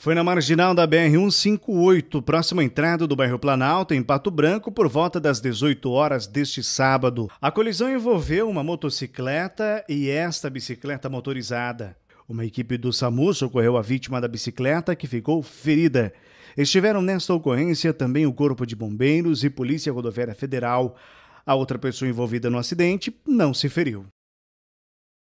Foi na marginal da BR-158, próxima entrada do bairro Planalto, em Pato Branco, por volta das 18 horas deste sábado. A colisão envolveu uma motocicleta e esta bicicleta motorizada. Uma equipe do SAMU socorreu a vítima da bicicleta, que ficou ferida. Estiveram nesta ocorrência também o Corpo de Bombeiros e Polícia Rodoviária Federal. A outra pessoa envolvida no acidente não se feriu.